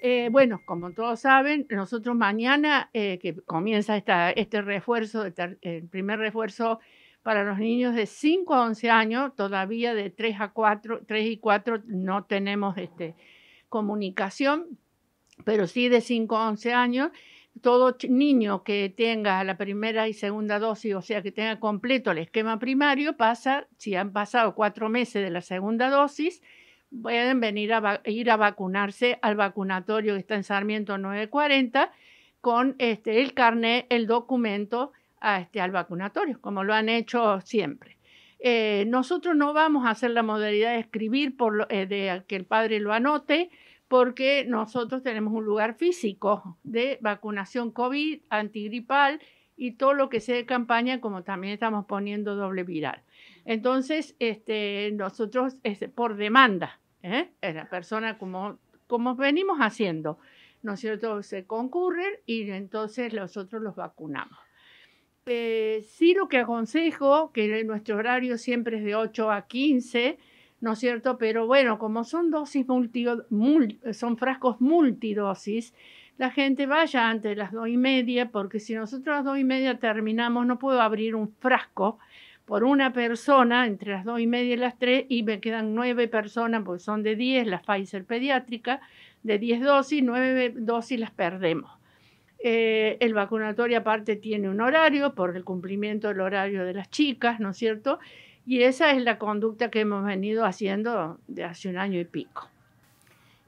Eh, bueno, como todos saben, nosotros mañana eh, que comienza este refuerzo, el primer refuerzo para los niños de 5 a 11 años, todavía de 3 a 4, 3 y 4 no tenemos este, comunicación, pero sí de 5 a 11 años. Todo niño que tenga la primera y segunda dosis, o sea, que tenga completo el esquema primario, pasa, si han pasado cuatro meses de la segunda dosis, pueden venir a ir a vacunarse al vacunatorio que está en Sarmiento 940 con este, el carnet, el documento a, este, al vacunatorio, como lo han hecho siempre. Eh, nosotros no vamos a hacer la modalidad de escribir por eh, de que el padre lo anote, porque nosotros tenemos un lugar físico de vacunación COVID antigripal y todo lo que sea de campaña, como también estamos poniendo doble viral. Entonces, este, nosotros este, por demanda, ¿eh? la persona como, como venimos haciendo, ¿no es cierto? Se concurren y entonces nosotros los vacunamos. Eh, sí lo que aconsejo, que nuestro horario siempre es de 8 a 15, ¿no es cierto? Pero bueno, como son dosis multi, son frascos multidosis, la gente vaya antes de las dos y media, porque si nosotros a las dos y media terminamos, no puedo abrir un frasco por una persona entre las dos y media y las tres y me quedan nueve personas, porque son de diez la Pfizer pediátrica, de diez dosis, nueve dosis las perdemos. Eh, el vacunatorio aparte tiene un horario por el cumplimiento del horario de las chicas, ¿no es cierto? Y esa es la conducta que hemos venido haciendo de hace un año y pico.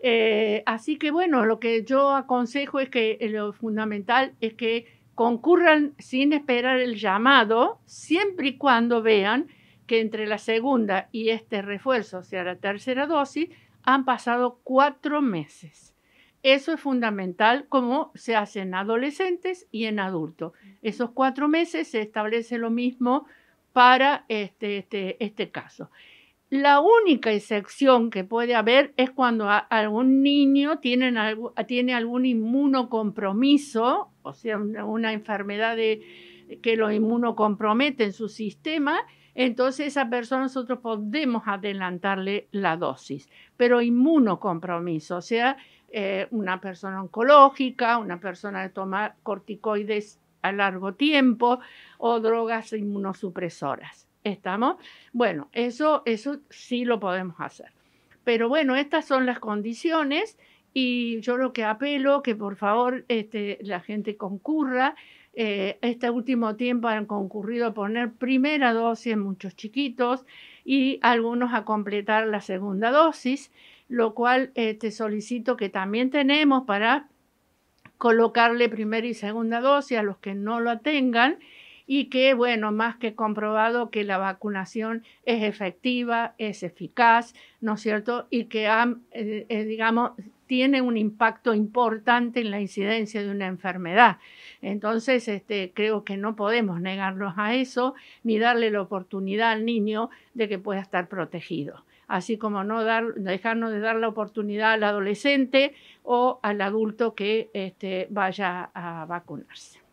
Eh, así que bueno, lo que yo aconsejo es que eh, lo fundamental es que concurran sin esperar el llamado, siempre y cuando vean que entre la segunda y este refuerzo, o sea, la tercera dosis, han pasado cuatro meses. Eso es fundamental como se hace en adolescentes y en adultos. Esos cuatro meses se establece lo mismo para este, este, este caso. La única excepción que puede haber es cuando algún niño tiene, algún inmunocompromiso, o sea, una, enfermedad que lo inmunocompromete en su sistema, entonces esa persona nosotros podemos adelantarle la dosis. Pero inmunocompromiso, o sea, eh, una persona oncológica, una persona que toma corticoides a largo tiempo o drogas inmunosupresoras. ¿Estamos? Bueno, eso, eso sí lo podemos hacer. Pero bueno, estas son las condiciones y yo lo que apelo que por favor este, la gente concurra. Eh, este último tiempo han concurrido a poner primera dosis en muchos chiquitos y algunos a completar la segunda dosis, lo cual te este, solicito que también tenemos para colocarle primera y segunda dosis a los que no lo tengan y que, bueno, más que comprobado que la vacunación es efectiva, es eficaz, ¿no es cierto? Y que, eh, eh, digamos, tiene un impacto importante en la incidencia de una enfermedad. Entonces, este, creo que no podemos negarnos a eso ni darle la oportunidad al niño de que pueda estar protegido así como no dar, dejarnos de dar la oportunidad al adolescente o al adulto que este, vaya a vacunarse.